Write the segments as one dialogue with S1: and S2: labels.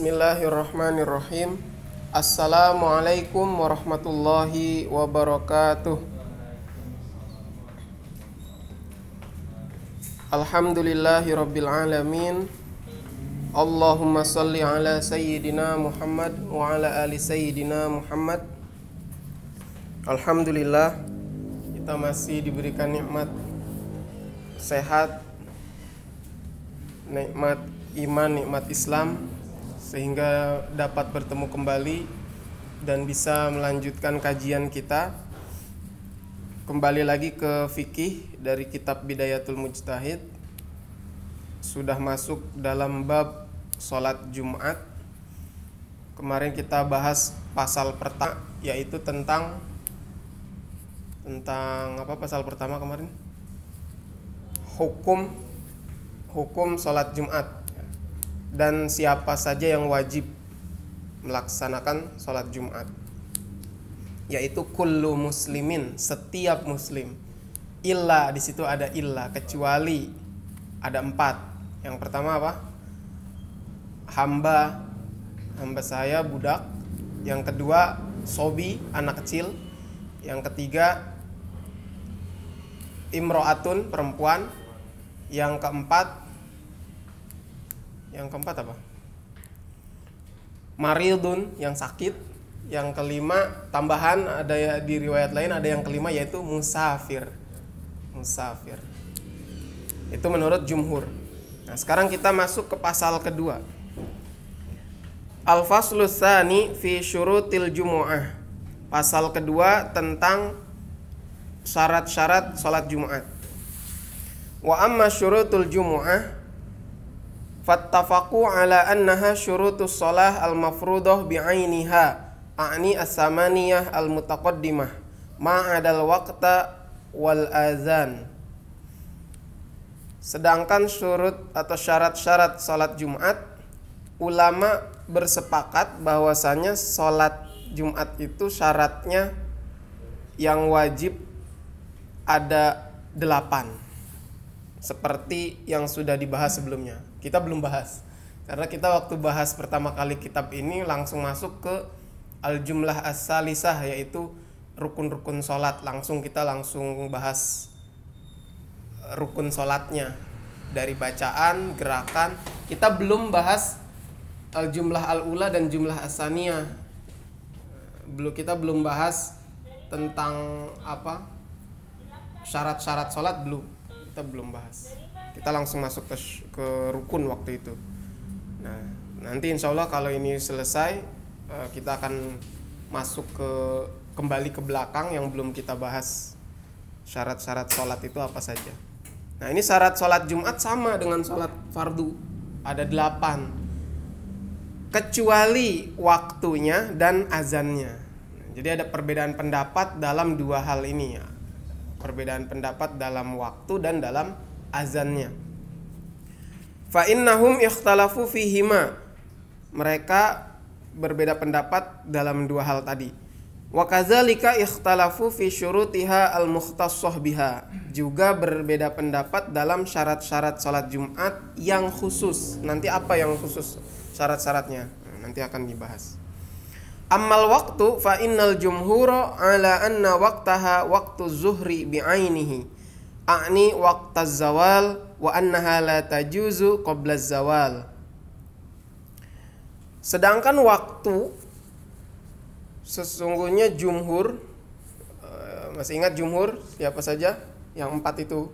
S1: Bismillahirrahmanirrahim. Assalamualaikum warahmatullahi wabarakatuh. Alhamdulillahirabbil alamin. Allahumma salli ala sayyidina Muhammad wa ala ali sayyidina Muhammad. Alhamdulillah kita masih diberikan nikmat sehat nikmat iman, nikmat Islam sehingga dapat bertemu kembali dan bisa melanjutkan kajian kita kembali lagi ke fikih dari kitab Bidayatul Mujtahid sudah masuk dalam bab sholat Jumat kemarin kita bahas pasal pertama yaitu tentang tentang apa pasal pertama kemarin hukum hukum sholat Jumat dan siapa saja yang wajib melaksanakan sholat Jumat yaitu kullu muslimin setiap muslim illa di situ ada illa kecuali ada empat yang pertama apa hamba hamba saya budak yang kedua sobi anak kecil yang ketiga imroatun perempuan yang keempat yang keempat apa dun yang sakit yang kelima tambahan ada ya, di riwayat lain ada yang kelima yaitu musafir musafir itu menurut jumhur nah sekarang kita masuk ke pasal kedua al faslu tsani fi syurutil jumuah pasal kedua tentang syarat-syarat salat Jumat wa amma syurutul jumuah fattafaqu ala annaha syurutus shalah al bi bi'ainiha a'ni as-samaniyah al-mutaqaddimah ma'adal waqta wal azan Sedangkan syurut atau syarat-syarat salat Jumat, ulama bersepakat bahwasannya salat Jumat itu syaratnya yang wajib ada delapan. Seperti yang sudah dibahas sebelumnya kita belum bahas karena kita waktu bahas pertama kali kitab ini langsung masuk ke al jumlah as-salisah yaitu rukun-rukun sholat langsung kita langsung bahas rukun sholatnya dari bacaan gerakan kita belum bahas al jumlah al ula dan jumlah asania belum kita belum bahas tentang apa syarat-syarat sholat belum kita belum bahas kita langsung masuk ke, ke rukun waktu itu nah nanti insya Allah kalau ini selesai eh, kita akan masuk ke kembali ke belakang yang belum kita bahas syarat-syarat sholat itu apa saja nah ini syarat sholat Jumat sama dengan sholat fardu ada delapan kecuali waktunya dan azannya jadi ada perbedaan pendapat dalam dua hal ini ya. Perbedaan pendapat dalam waktu dan dalam azannya. Fa innahum ikhtalafu fihima. Mereka berbeda pendapat dalam dua hal tadi. Wa kadzalika ikhtalafu fi syurutiha al-mukhtassah biha. Juga berbeda pendapat dalam syarat-syarat salat Jumat yang khusus. Nanti apa yang khusus syarat-syaratnya? Nanti akan dibahas. Ammal waktu fa innal jumhura ala anna waqtaha waqtu zuhri bi'ainihi a'ni waqta zawal wa annaha la tajuzu qabla zawal. Sedangkan waktu sesungguhnya jumhur eh, masih ingat jumhur siapa saja yang empat itu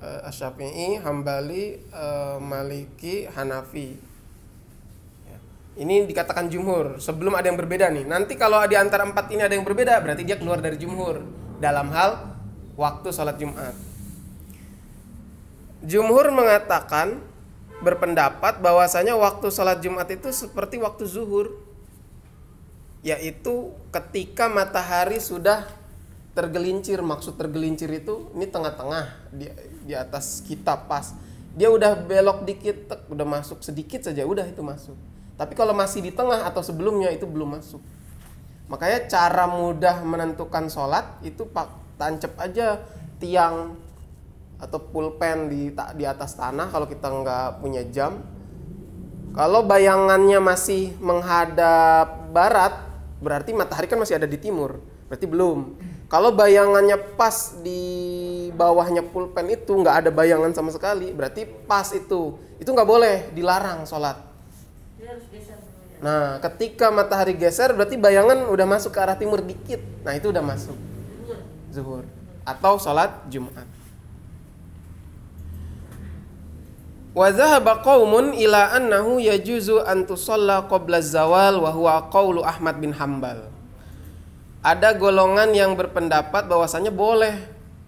S1: eh, Asyafi'i, Hambali, eh, Maliki, Hanafi. Ya. Ini dikatakan jumhur. Sebelum ada yang berbeda nih. Nanti kalau di antara empat ini ada yang berbeda, berarti dia keluar dari jumhur dalam hal waktu sholat Jumat. Jumhur mengatakan berpendapat bahwasanya waktu sholat Jumat itu seperti waktu zuhur, yaitu ketika matahari sudah tergelincir. Maksud tergelincir itu ini tengah-tengah di, di atas kita pas. Dia udah belok dikit, udah masuk sedikit saja, udah itu masuk. Tapi kalau masih di tengah atau sebelumnya itu belum masuk. Makanya cara mudah menentukan sholat itu pak tancep aja tiang atau pulpen di tak di atas tanah kalau kita nggak punya jam. Kalau bayangannya masih menghadap barat, berarti matahari kan masih ada di timur, berarti belum. Kalau bayangannya pas di bawahnya pulpen itu nggak ada bayangan sama sekali, berarti pas itu. Itu nggak boleh, dilarang sholat. Ya. Nah, ketika matahari geser berarti bayangan udah masuk ke arah timur dikit. Nah, itu udah masuk zuhur atau sholat Jumat. Wa qaumun ila yajuzu an tusalla zawal wa huwa Ahmad bin Hambal. Ada golongan yang berpendapat bahwasanya boleh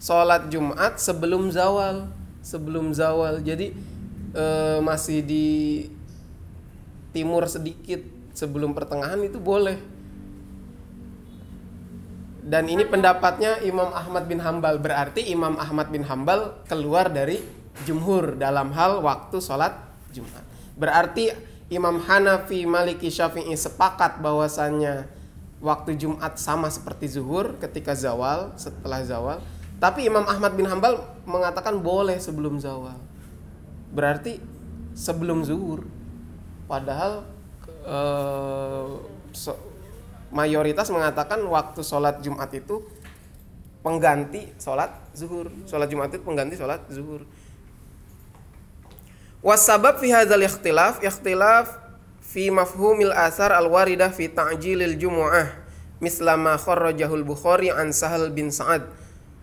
S1: sholat Jumat sebelum zawal, sebelum zawal. Jadi e, masih di timur sedikit sebelum pertengahan itu boleh dan ini pendapatnya Imam Ahmad bin Hambal berarti Imam Ahmad bin Hambal keluar dari jumhur dalam hal waktu sholat Jumat. Berarti Imam Hanafi, Maliki, Syafi'i sepakat bahwasannya waktu Jumat sama seperti zuhur ketika zawal, setelah zawal. Tapi Imam Ahmad bin Hambal mengatakan boleh sebelum zawal. Berarti sebelum zuhur. Padahal eh, mayoritas mengatakan waktu sholat Jumat itu pengganti sholat zuhur. Sholat Jumat itu pengganti sholat zuhur. Wasabab fi hadzal ikhtilaf ikhtilaf fi mafhumil asar al-waridah fi ta'jilil jumu'ah mislama kharrajahul Bukhari an Sahal bin Sa'ad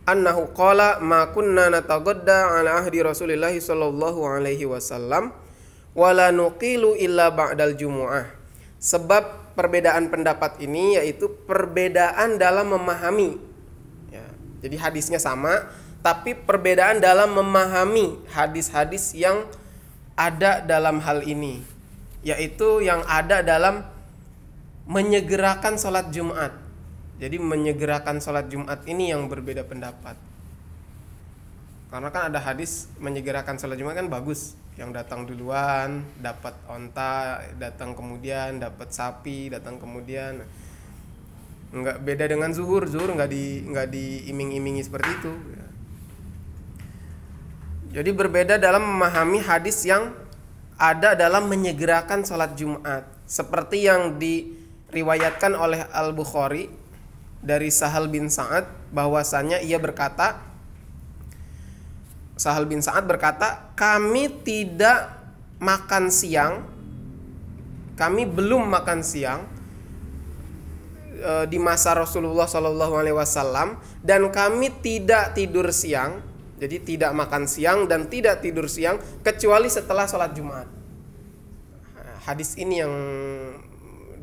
S1: annahu qala ma kunna natagadda ala ahdi Rasulillah sallallahu alaihi wasallam wala nuqilu illa ba'dal jumu'ah sebab perbedaan pendapat ini yaitu perbedaan dalam memahami. Ya, jadi hadisnya sama, tapi perbedaan dalam memahami hadis-hadis yang ada dalam hal ini, yaitu yang ada dalam menyegerakan sholat Jumat. Jadi menyegerakan sholat Jumat ini yang berbeda pendapat. Karena kan ada hadis menyegerakan sholat Jumat kan bagus yang datang duluan dapat onta datang kemudian dapat sapi datang kemudian nggak beda dengan zuhur zuhur nggak di nggak diiming-imingi seperti itu jadi berbeda dalam memahami hadis yang ada dalam menyegerakan sholat Jumat seperti yang diriwayatkan oleh Al Bukhari dari Sahal bin Sa'ad bahwasanya ia berkata Sahal bin Sa'ad berkata, "Kami tidak makan siang. Kami belum makan siang e, di masa Rasulullah Shallallahu alaihi wasallam dan kami tidak tidur siang. Jadi tidak makan siang dan tidak tidur siang kecuali setelah sholat Jumat." Hadis ini yang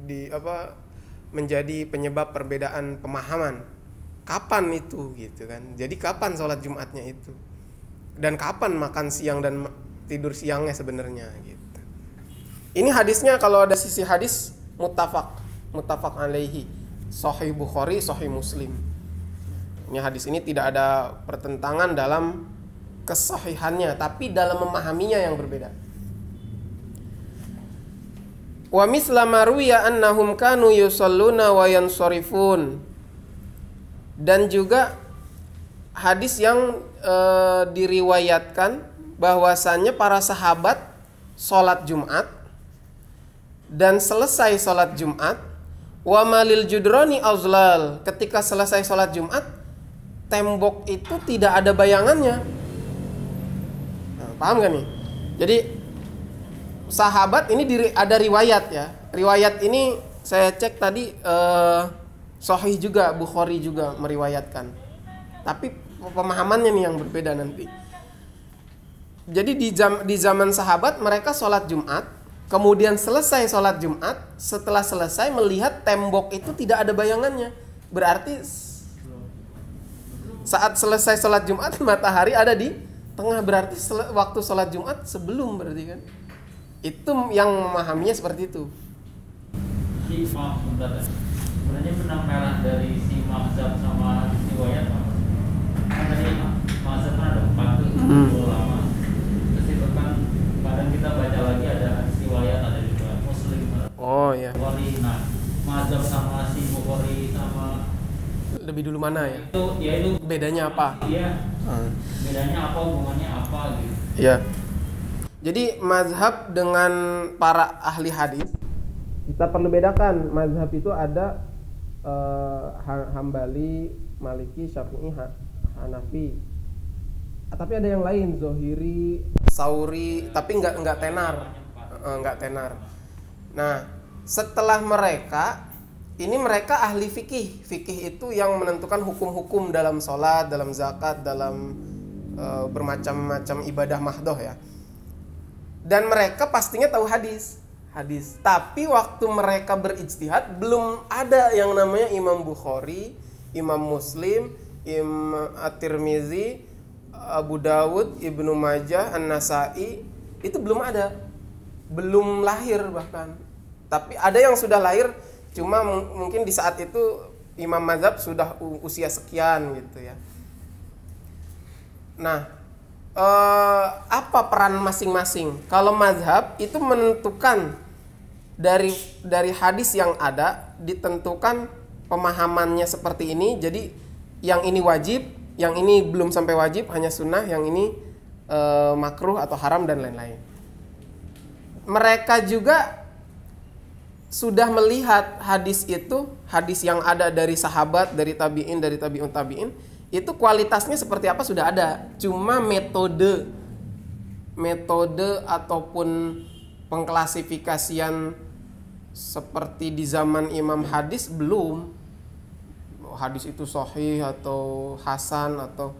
S1: di apa menjadi penyebab perbedaan pemahaman kapan itu gitu kan jadi kapan sholat jumatnya itu dan kapan makan siang dan tidur siangnya sebenarnya gitu. Ini hadisnya kalau ada sisi hadis mutafak mutafak alaihi sahih Bukhari sahih Muslim. Ini hadis ini tidak ada pertentangan dalam kesahihannya tapi dalam memahaminya yang berbeda. Wa misla ma annahum kanu yusalluna wa yansarifun. Dan juga hadis yang e, diriwayatkan bahwasannya para sahabat sholat Jumat dan selesai sholat Jumat Wamalil judroni auzlal ketika selesai sholat Jumat tembok itu tidak ada bayangannya nah, paham gak nih jadi sahabat ini diri, ada riwayat ya riwayat ini saya cek tadi eh, Sohih juga Bukhari juga meriwayatkan tapi pemahamannya nih yang berbeda nanti. Jadi di jam, di zaman sahabat mereka sholat Jumat, kemudian selesai sholat Jumat, setelah selesai melihat tembok itu tidak ada bayangannya, berarti saat selesai sholat Jumat matahari ada di tengah berarti waktu sholat Jumat sebelum berarti kan itu yang memahaminya seperti itu ya. sebenarnya penampilan dulu mana ya? Itu ya itu bedanya apa? Iya. Hmm. Bedanya apa hubungannya apa gitu. Iya. Jadi mazhab dengan para ahli hadis kita perlu bedakan mazhab itu ada uh, Hambali, Maliki, Syafi'i, Hanafi. Ah, tapi ada yang lain Zohiri, Sauri, tapi nggak nggak tenar, eh, nggak tenar. Nah, setelah mereka ini mereka ahli fikih. Fikih itu yang menentukan hukum-hukum dalam sholat, dalam zakat, dalam e, bermacam-macam ibadah mahdoh ya. Dan mereka pastinya tahu hadis, hadis. Tapi waktu mereka berijtihad belum ada yang namanya Imam Bukhari, Imam Muslim, Imam At-Tirmizi, Abu Dawud, Ibnu Majah, An-Nasai itu belum ada. Belum lahir bahkan. Tapi ada yang sudah lahir Cuma mungkin di saat itu Imam Mazhab sudah usia sekian gitu ya. Nah, eh, apa peran masing-masing? Kalau Mazhab itu menentukan dari dari hadis yang ada ditentukan pemahamannya seperti ini. Jadi yang ini wajib, yang ini belum sampai wajib hanya sunnah, yang ini eh, makruh atau haram dan lain-lain. Mereka juga sudah melihat hadis itu, hadis yang ada dari sahabat, dari tabiin, dari tabiun tabiin, itu kualitasnya seperti apa sudah ada. Cuma metode metode ataupun pengklasifikasian seperti di zaman Imam Hadis belum hadis itu sahih atau hasan atau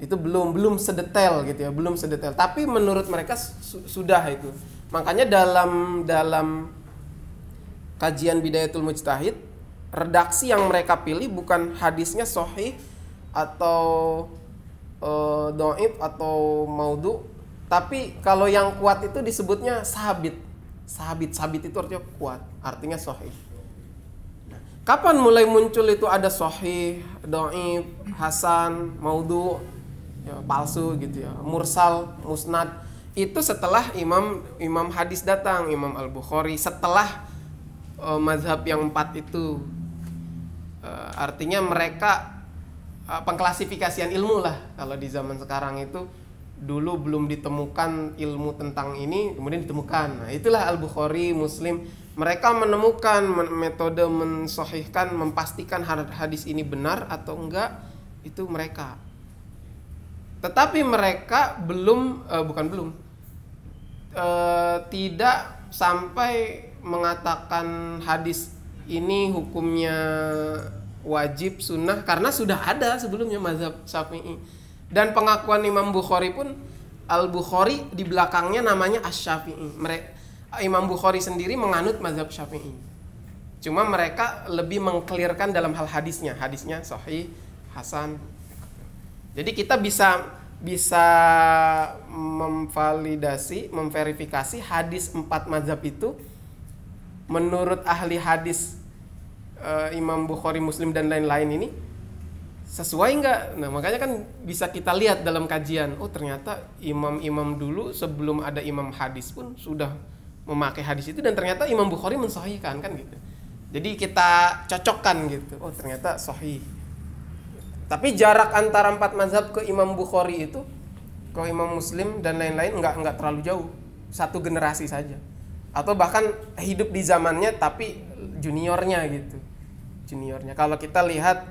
S1: itu belum belum sedetail gitu ya belum sedetail tapi menurut mereka su sudah itu makanya dalam dalam kajian Bidayatul Mujtahid redaksi yang mereka pilih bukan hadisnya sohih atau e, eh, doib atau maudhu tapi kalau yang kuat itu disebutnya sahabit sahabit sahabit itu artinya kuat artinya sohih kapan mulai muncul itu ada sohih doib hasan maudhu ya, palsu gitu ya mursal musnad itu setelah imam imam hadis datang imam al bukhari setelah uh, mazhab yang empat itu uh, artinya mereka uh, pengklasifikasian ilmu lah kalau di zaman sekarang itu dulu belum ditemukan ilmu tentang ini kemudian ditemukan nah itulah al bukhari muslim mereka menemukan metode mensohihkan memastikan hadis ini benar atau enggak itu mereka tetapi mereka belum uh, bukan belum uh, tidak sampai mengatakan hadis ini hukumnya wajib sunnah karena sudah ada sebelumnya mazhab Syafi'i. Dan pengakuan Imam Bukhari pun Al Bukhari di belakangnya namanya as Syafi'i. Mereka Imam Bukhari sendiri menganut mazhab Syafi'i. Cuma mereka lebih mengklirkan dalam hal hadisnya. Hadisnya sahih, hasan. Jadi kita bisa bisa memvalidasi, memverifikasi hadis empat mazhab itu menurut ahli hadis uh, Imam Bukhari Muslim dan lain-lain ini sesuai nggak? Nah makanya kan bisa kita lihat dalam kajian. Oh ternyata imam-imam dulu sebelum ada imam hadis pun sudah memakai hadis itu dan ternyata Imam Bukhari mensahihkan kan gitu. Jadi kita cocokkan gitu. Oh ternyata sahih. Tapi jarak antara empat mazhab ke Imam Bukhari itu ke Imam Muslim dan lain-lain nggak nggak terlalu jauh. Satu generasi saja atau bahkan hidup di zamannya tapi juniornya gitu juniornya kalau kita lihat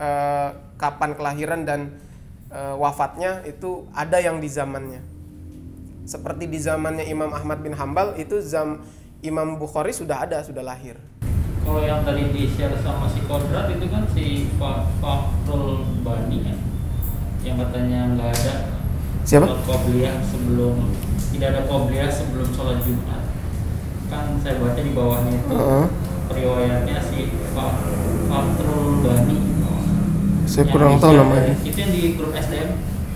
S1: eh, kapan kelahiran dan eh, wafatnya itu ada yang di zamannya seperti di zamannya Imam Ahmad bin Hambal itu zam Imam Bukhari sudah ada sudah lahir kalau yang tadi di share sama si Kodrat itu kan si Fakrul Bani ya yang katanya nggak ada siapa? Qobliyah sebelum tidak ada kobra sebelum sholat Jumat kan saya baca di bawahnya itu uh -huh. riwayatnya si Fatrul Bani oh.
S2: saya yang kurang tahu namanya
S1: itu yang di grup SDM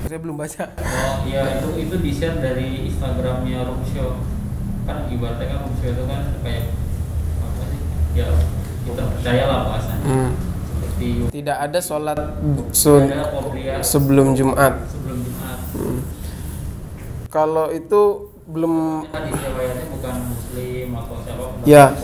S1: saya belum baca oh iya itu itu di share dari Instagramnya Rumsio kan ibaratnya kan Rumsio itu kan kayak apa sih ya kita percaya lah bahasanya hmm. tidak ada sholat sun tidak ada sebelum Jumat sebelum Jumat hmm. kalau itu belum ya. Kan ya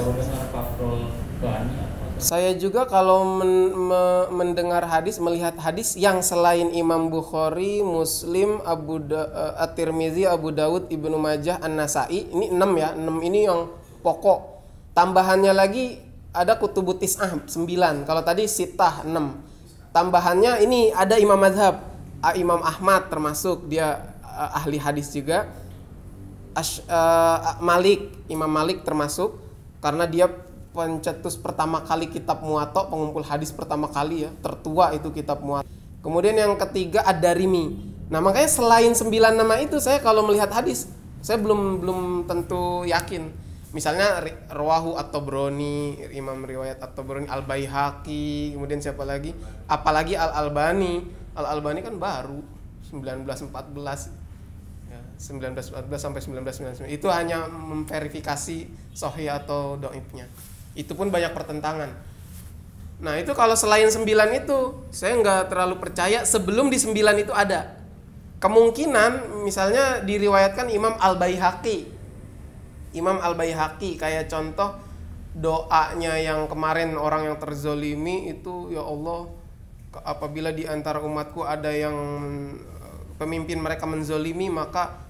S1: saya juga kalau men, me, mendengar hadis melihat hadis yang selain Imam Bukhari, Muslim, Abu da, eh, At-Tirmizi, Abu Daud, Ibnu Majah, An-Nasa'i, ini enam ya. enam ini yang pokok. Tambahannya lagi ada Kutubutis Tis'ah sembilan Kalau tadi Sitah enam Tambahannya ini ada Imam Mazhab, ah, Imam Ahmad termasuk dia eh, ahli hadis juga. Ash, uh, Malik, Imam Malik termasuk karena dia pencetus pertama kali kitab Muwatta, pengumpul hadis pertama kali ya, tertua itu kitab Muwatta. Kemudian yang ketiga Ad-Darimi. Nah, makanya selain sembilan nama itu saya kalau melihat hadis saya belum belum tentu yakin. Misalnya Rawahu atau Broni, Imam riwayat atau Broni Al Baihaqi, kemudian siapa lagi? Apalagi Al Albani. Al Albani kan baru 1914 1914 sampai 1999 itu hanya memverifikasi sohi atau doibnya itu pun banyak pertentangan nah itu kalau selain sembilan itu saya nggak terlalu percaya sebelum di sembilan itu ada kemungkinan misalnya diriwayatkan Imam Al Baihaqi Imam Al Baihaqi kayak contoh doanya yang kemarin orang yang terzolimi itu ya Allah apabila di antara umatku ada yang eh, pemimpin mereka menzolimi maka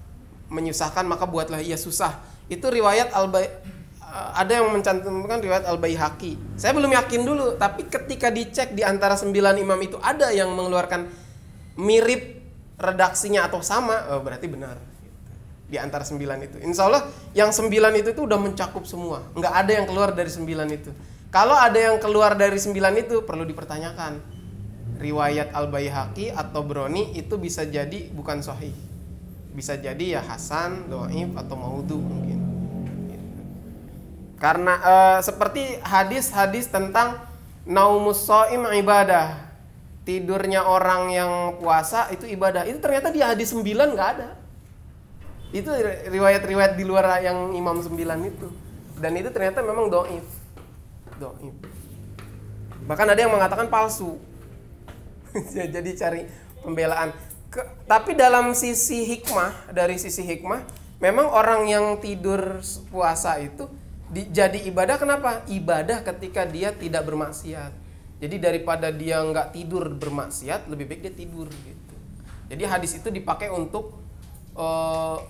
S1: menyusahkan maka buatlah ia susah. Itu riwayat al eh, ada yang mencantumkan riwayat al baihaqi Saya belum yakin dulu, tapi ketika dicek di antara sembilan imam itu ada yang mengeluarkan mirip redaksinya atau sama, oh, berarti benar. Di antara sembilan itu. Insya Allah yang sembilan itu tuh udah mencakup semua. Nggak ada yang keluar dari sembilan itu. Kalau ada yang keluar dari sembilan itu perlu dipertanyakan. Riwayat al baihaqi atau Broni itu bisa jadi bukan sahih bisa jadi ya Hasan doif atau maudhu mungkin karena uh, seperti hadis-hadis tentang naumus soim ibadah tidurnya orang yang puasa itu ibadah itu ternyata di hadis 9 nggak ada itu riwayat-riwayat di luar yang imam 9 itu dan itu ternyata memang doif doif bahkan ada yang mengatakan palsu jadi cari pembelaan ke, tapi dalam sisi hikmah, dari sisi hikmah, memang orang yang tidur puasa itu di, jadi ibadah kenapa? Ibadah ketika dia tidak bermaksiat. Jadi daripada dia nggak tidur bermaksiat, lebih baik dia tidur gitu. Jadi hadis itu dipakai untuk uh,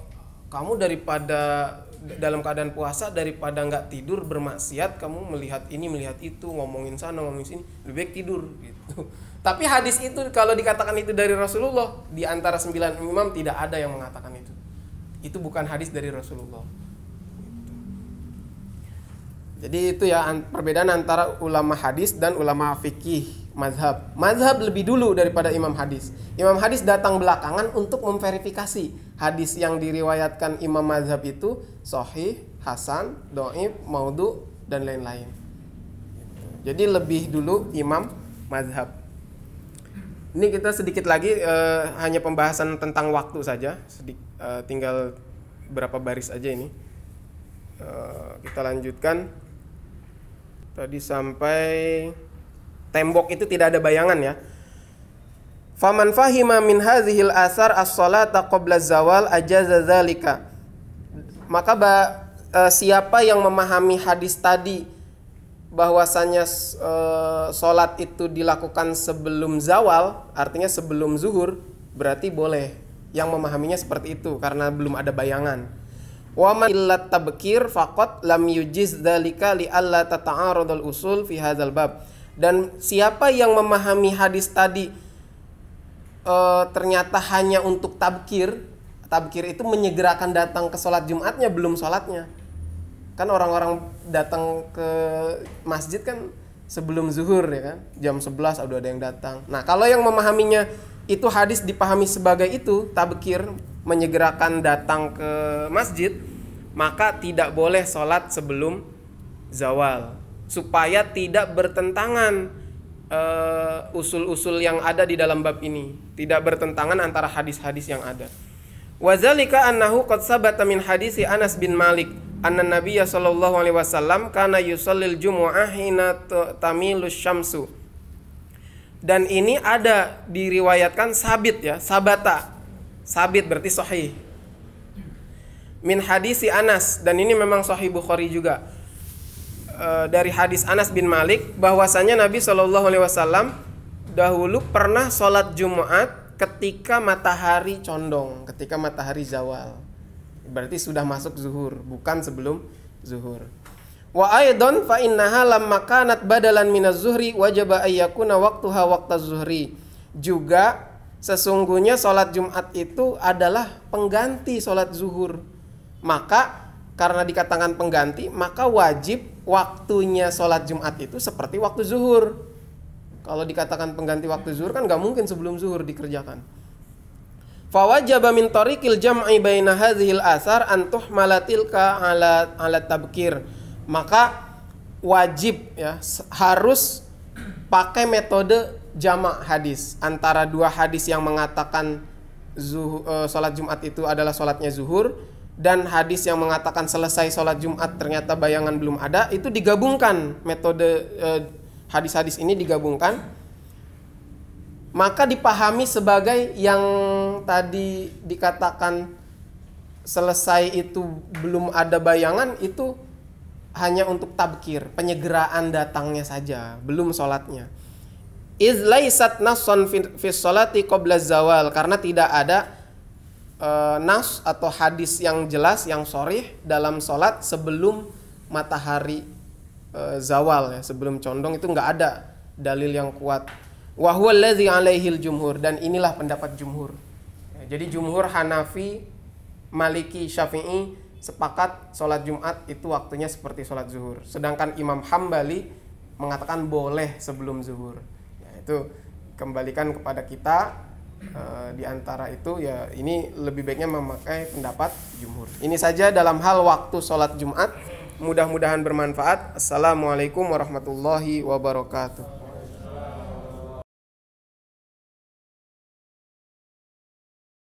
S1: kamu daripada dalam keadaan puasa daripada nggak tidur bermaksiat kamu melihat ini melihat itu ngomongin sana ngomongin sini lebih baik tidur gitu tapi hadis itu kalau dikatakan itu dari Rasulullah di antara sembilan imam tidak ada yang mengatakan itu itu bukan hadis dari Rasulullah jadi itu ya perbedaan antara ulama hadis dan ulama fikih mazhab. Mazhab lebih dulu daripada imam hadis. Imam hadis datang belakangan untuk memverifikasi hadis yang diriwayatkan imam mazhab itu sahih, hasan, doib, maudhu dan lain-lain. Jadi lebih dulu imam mazhab. Ini kita sedikit lagi uh, hanya pembahasan tentang waktu saja, Sedik, uh, tinggal berapa baris aja ini. Uh, kita lanjutkan tadi sampai Tembok itu tidak ada bayangan ya. Faman fahima min hadhil asar as-salata qabla zawal ajaza dzalika. Maka ba, e, siapa yang memahami hadis tadi bahwasanya e, salat itu dilakukan sebelum zawal, artinya sebelum zuhur, berarti boleh. Yang memahaminya seperti itu karena belum ada bayangan. Wa man illat tabkir faqat lam yujiz dzalika li alla tata'arudul usul fi hadzal bab dan siapa yang memahami hadis tadi e, ternyata hanya untuk tabkir, tabkir itu menyegerakan datang ke sholat Jumatnya belum sholatnya. Kan orang-orang datang ke masjid kan sebelum zuhur ya kan jam 11 udah ada yang datang. Nah kalau yang memahaminya itu hadis dipahami sebagai itu tabkir menyegerakan datang ke masjid maka tidak boleh sholat sebelum zawal supaya tidak bertentangan eh, usul-usul uh, yang ada di dalam bab ini, tidak bertentangan antara hadis-hadis yang ada. Wazalika annahu qad sabata min hadisi Anas bin Malik anna Nabiya sallallahu alaihi wasallam kana yusallil jumu'ah hina tamilu syamsu. Dan ini ada diriwayatkan sabit ya, sabata. Sabit berarti sahih. Min hadisi Anas dan ini memang sahih Bukhari juga Eh, dari hadis Anas bin Malik bahwasanya Nabi Shallallahu Alaihi Wasallam dahulu pernah sholat Jumat ketika matahari condong, ketika matahari zawal. Berarti sudah masuk zuhur, bukan sebelum zuhur. Wa aidon fa innaha lamma kanat badalan minaz zuhri wajib ayyakuna waqtuha waqta zuhri. Juga sesungguhnya salat Jumat itu adalah pengganti salat zuhur. Maka karena dikatakan pengganti, maka wajib waktunya sholat Jumat itu seperti waktu zuhur. Kalau dikatakan pengganti waktu zuhur kan nggak mungkin sebelum zuhur dikerjakan. Fawajaba min tariqil jam'i baina hadhil asar antuh malatilka ala ala tabkir. Maka wajib ya harus pakai metode jamak hadis antara dua hadis yang mengatakan zuhur, eh, sholat Jumat itu adalah sholatnya zuhur dan hadis yang mengatakan selesai sholat Jumat ternyata bayangan belum ada itu digabungkan metode eh, hadis-hadis eh, ini digabungkan maka dipahami sebagai yang tadi dikatakan selesai itu belum ada bayangan itu hanya untuk tabkir penyegeraan datangnya saja belum sholatnya izlaisat nason fi sholati qabla zawal karena tidak ada Eh, nas atau hadis yang jelas yang sorih dalam sholat sebelum matahari e, zawal ya sebelum condong itu nggak ada dalil yang kuat wahwalazi alaihil jumhur dan inilah pendapat jumhur ya, jadi jumhur Hanafi Maliki Syafi'i sepakat sholat Jumat itu waktunya seperti sholat zuhur sedangkan Imam Hambali mengatakan boleh sebelum zuhur ya, itu kembalikan kepada kita uh, di antara itu ya ini lebih baiknya memakai pendapat jumhur. Ini saja dalam hal waktu sholat Jumat. Mudah-mudahan bermanfaat. Assalamualaikum warahmatullahi wabarakatuh.